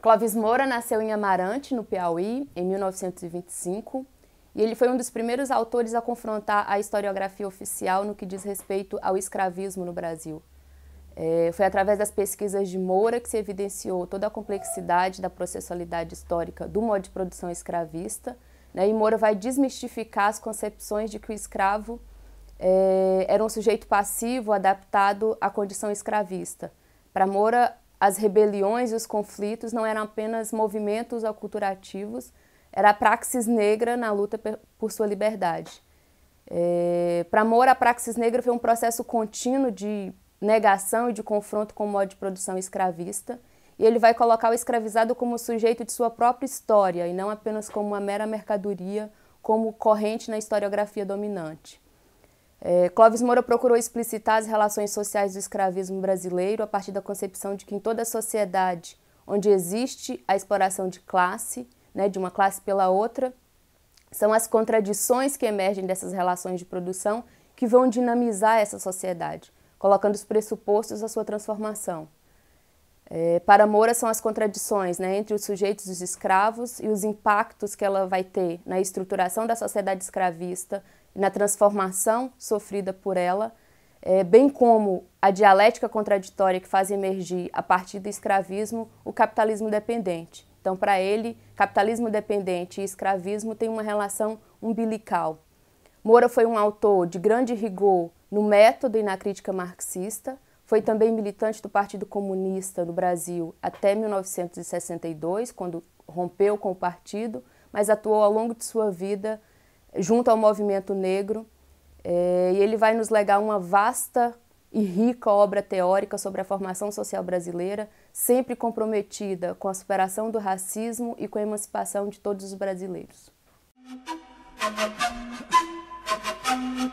Clóvis Moura nasceu em Amarante, no Piauí, em 1925, e ele foi um dos primeiros autores a confrontar a historiografia oficial no que diz respeito ao escravismo no Brasil. É, foi através das pesquisas de Moura que se evidenciou toda a complexidade da processualidade histórica do modo de produção escravista né? E Moura vai desmistificar as concepções de que o escravo é, era um sujeito passivo adaptado à condição escravista. Para Moura, as rebeliões e os conflitos não eram apenas movimentos aculturativos, era a praxis negra na luta por sua liberdade. É, eh, para Moura, a praxis negra foi um processo contínuo de negação e de confronto com o modo de produção escravista, e ele vai colocar o escravizado como sujeito de sua própria história e não apenas como uma mera mercadoria, como corrente na historiografia dominante. É, Clóvis Moura procurou explicitar as relações sociais do escravismo brasileiro a partir da concepção de que em toda sociedade onde existe a exploração de classe, né, de uma classe pela outra, são as contradições que emergem dessas relações de produção que vão dinamizar essa sociedade, colocando os pressupostos à sua transformação. É, para Moura são as contradições né, entre os sujeitos dos escravos e os impactos que ela vai ter na estruturação da sociedade escravista, na transformação sofrida por ela, é, bem como a dialética contraditória que faz emergir a partir do escravismo o capitalismo dependente. Então, para ele, capitalismo dependente e escravismo têm uma relação umbilical. Moura foi um autor de grande rigor no método e na crítica marxista, foi também militante do Partido Comunista no Brasil até 1962, quando rompeu com o partido, mas atuou ao longo de sua vida junto ao movimento negro. É, e ele vai nos legar uma vasta e rica obra teórica sobre a formação social brasileira, sempre comprometida com a superação do racismo e com a emancipação de todos os brasileiros.